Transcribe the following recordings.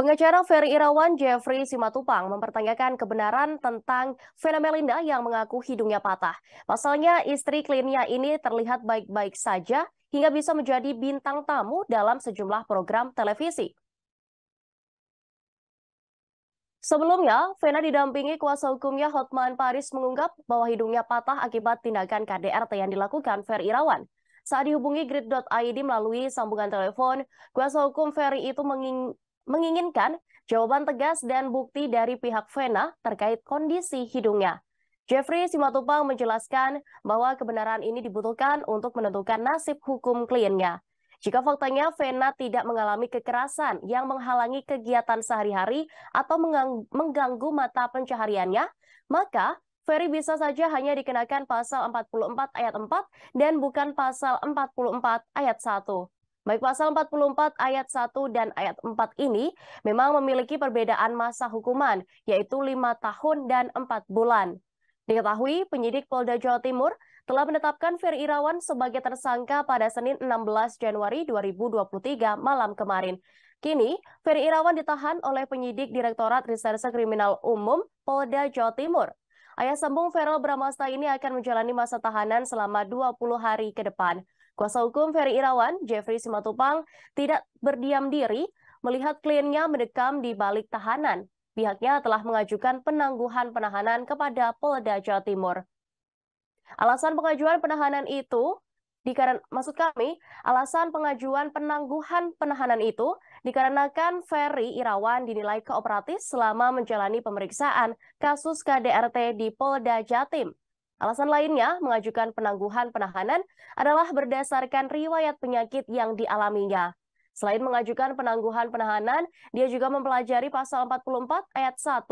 Pengacara Ferry Irawan Jeffrey Simatupang mempertanyakan kebenaran tentang Vena Melinda yang mengaku hidungnya patah. Pasalnya istri kliennya ini terlihat baik-baik saja hingga bisa menjadi bintang tamu dalam sejumlah program televisi. Sebelumnya, Vena didampingi kuasa hukumnya Hotman Paris mengungkap bahwa hidungnya patah akibat tindakan KDRT yang dilakukan Ferry Irawan. Saat dihubungi grid.id melalui sambungan telepon, kuasa hukum Ferry itu menging menginginkan jawaban tegas dan bukti dari pihak Vena terkait kondisi hidungnya. Jeffrey Simatupang menjelaskan bahwa kebenaran ini dibutuhkan untuk menentukan nasib hukum kliennya. Jika faktanya Vena tidak mengalami kekerasan yang menghalangi kegiatan sehari-hari atau mengganggu mata pencahariannya, maka Ferry bisa saja hanya dikenakan pasal 44 ayat 4 dan bukan pasal 44 ayat 1. Baik pasal 44 ayat 1 dan ayat 4 ini memang memiliki perbedaan masa hukuman, yaitu 5 tahun dan 4 bulan. Diketahui, penyidik Polda Jawa Timur telah menetapkan Fir Irawan sebagai tersangka pada Senin 16 Januari 2023 malam kemarin. Kini, Ferry Irawan ditahan oleh penyidik Direktorat Reserse Kriminal Umum Polda Jawa Timur. Ayah sambung Feral Bramasta ini akan menjalani masa tahanan selama 20 hari ke depan. Kuasa hukum Ferry Irawan, Jeffrey Simatupang, tidak berdiam diri melihat kliennya mendekam di balik tahanan. Pihaknya telah mengajukan penangguhan penahanan kepada Polda Jawa Timur. Alasan pengajuan penahanan itu dikarenakan maksud kami alasan pengajuan penangguhan penahanan itu dikarenakan Ferry Irawan dinilai kooperatif selama menjalani pemeriksaan kasus KDRT di Polda Jatim Alasan lainnya mengajukan penangguhan penahanan adalah berdasarkan riwayat penyakit yang dialaminya. Selain mengajukan penangguhan penahanan, dia juga mempelajari pasal 44 ayat 1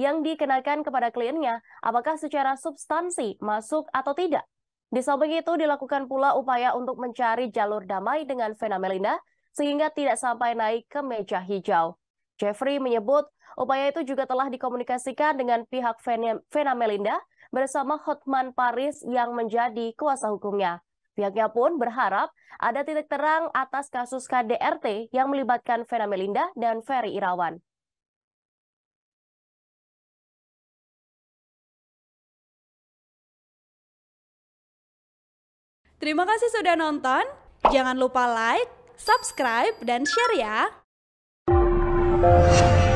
yang dikenakan kepada kliennya apakah secara substansi masuk atau tidak. Di samping itu dilakukan pula upaya untuk mencari jalur damai dengan Vena Melinda sehingga tidak sampai naik ke meja hijau. Jeffrey menyebut upaya itu juga telah dikomunikasikan dengan pihak Vena Melinda bersama Hotman Paris yang menjadi kuasa hukumnya. Pihaknya pun berharap ada titik terang atas kasus KDRT yang melibatkan Vena Melinda dan Ferry Irawan. Terima kasih sudah nonton. Jangan lupa like, subscribe, dan share ya.